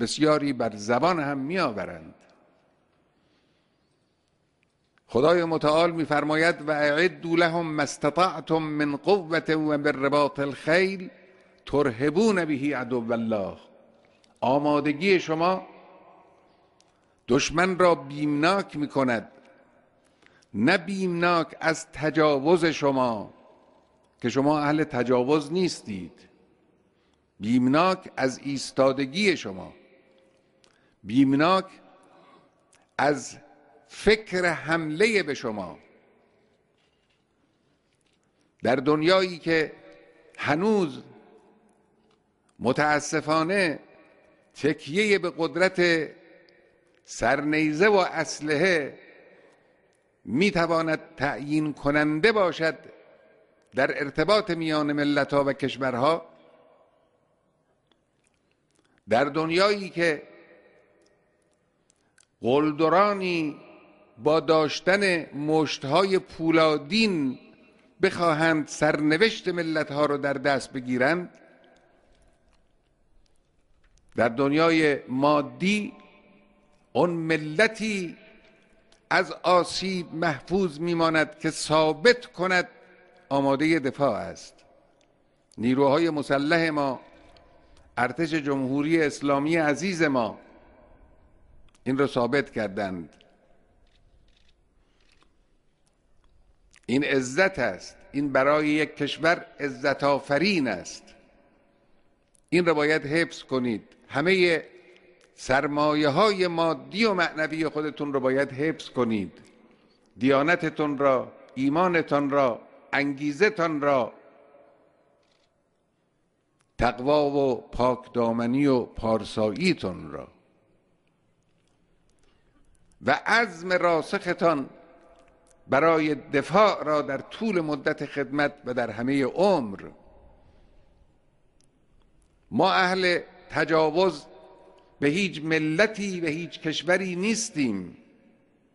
بسیاری بر زبان هم میآورند خدای متعال میفرماید و اعد لهم ما استطعتم من قوت و من رباط الخیل ترهبون به عدو الله آمادگی شما دشمن را بیمناک می کند نه بیمناک از تجاوز شما که شما اهل تجاوز نیستید بیمناک از ایستادگی شما بیمناک از فکر حمله به شما در دنیایی که هنوز متاسفانه تکیه به قدرت سرنیزه و اسلحه میتواند تعیین کننده باشد در ارتباط میان ها و کشورها در دنیایی که قلدرانی با داشتن مشتهای پولادین بخواهند سرنوشت ملتها را در دست بگیرند در دنیای مادی اون ملتی از آسیب محفوظ میماند که ثابت کند آماده دفاع است نیروهای مسلح ما ارتش جمهوری اسلامی عزیز ما این رو ثابت کردند این عزت است این برای یک کشور عزت آفرین است این را باید حفظ کنید همه سرمایه های مادی و معنوی خودتون رو باید حفظ کنید دیانتتون را ایمانتان را انگیزتان را تقوا و پاکدامنی و پارساییتون را و عزم راسختان برای دفاع را در طول مدت خدمت و در همه عمر ما اهل تجاوز به هیچ ملتی و هیچ کشوری نیستیم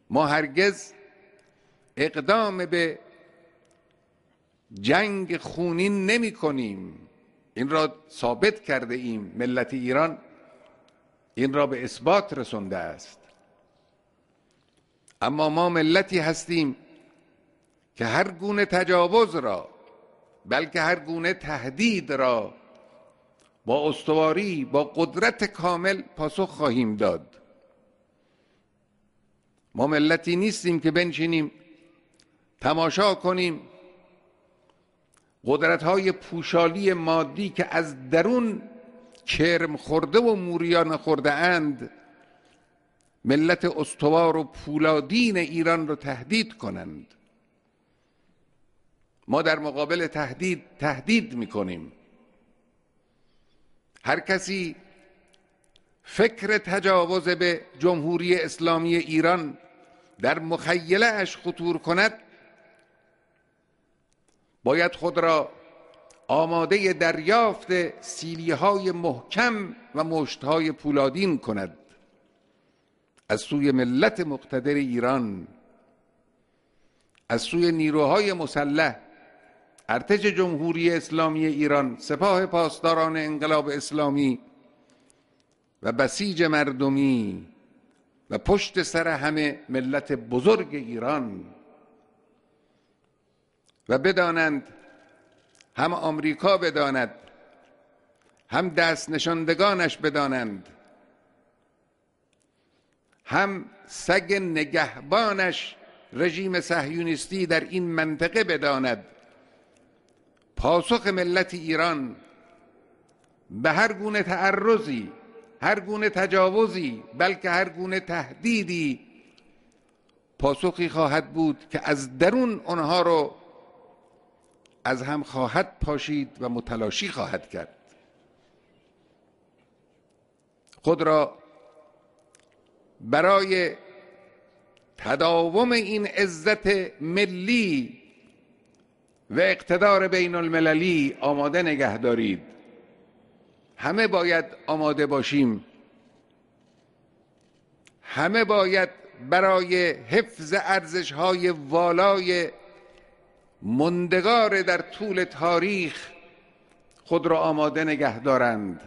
ما هرگز اقدام به جنگ خونین نمی کنیم این را ثابت کرده ایم ملت ایران این را به اثبات رسونده است اما ما ملتی هستیم که هر گونه تجاوز را بلکه هر گونه تهدید را با استواری با قدرت کامل پاسخ خواهیم داد ما ملتی نیستیم که بنشینیم تماشا کنیم قدرت های پوشالی مادی که از درون کرم خورده و موریان خورده اند ملت استوار و پولادین ایران رو تهدید کنند ما در مقابل تهدید تهدید میکنیم هر کسی فکر تجاوز به جمهوری اسلامی ایران در مخیله اش خطور کند باید خود را آماده دریافت سیلی های محکم و مشت های پولادین کند از سوی ملت مقتدر ایران از سوی نیروهای مسلح ارتش جمهوری اسلامی ایران سپاه پاسداران انقلاب اسلامی و بسیج مردمی و پشت سر همه ملت بزرگ ایران و بدانند هم آمریکا بداند هم دست نشاندگانش بدانند هم سگ نگهبانش رژیم صهیونیستی در این منطقه بداند پاسخ ملت ایران به هر گونه تعرضی هر گونه تجاوزی بلکه هر گونه تهدیدی پاسخی خواهد بود که از درون آنها رو از هم خواهد پاشید و متلاشی خواهد کرد خود را برای تداوم این عزت ملی و اقتدار بین المللی آماده نگه دارید همه باید آماده باشیم همه باید برای حفظ ارزش های والای مندگار در طول تاریخ خود را آماده نگه دارند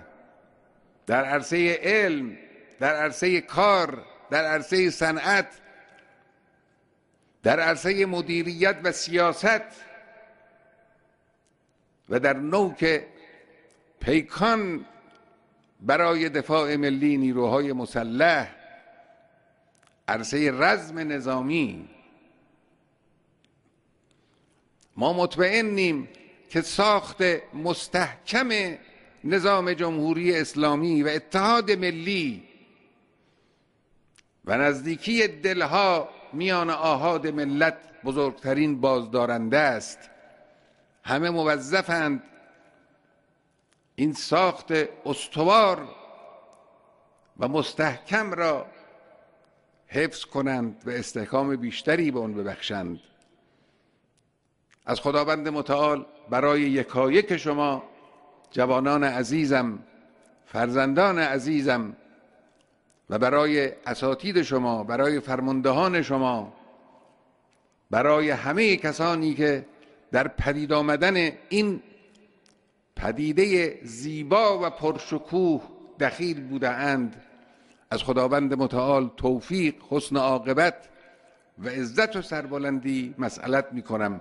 در عرصه علم در عرصه کار در عرصه صنعت در عرصه مدیریت و سیاست و در نوک پیکان برای دفاع ملی نیروهای مسلح عرصه رزم نظامی ما مطمئنیم که ساخت مستحکم نظام جمهوری اسلامی و اتحاد ملی و نزدیکی دلها میان آهاد ملت بزرگترین بازدارنده است همه موظفند این ساخت استوار و مستحکم را حفظ کنند و استحکام بیشتری به آن ببخشند از خداوند متعال برای یکایک شما جوانان عزیزم فرزندان عزیزم و برای اساتید شما برای فرماندهان شما برای همه کسانی که در پدید آمدن این پدیده زیبا و پرشکوه دخیل بوده اند از خداوند متعال توفیق حسن عاقبت و عزت و سربلندی مسئلت می کنم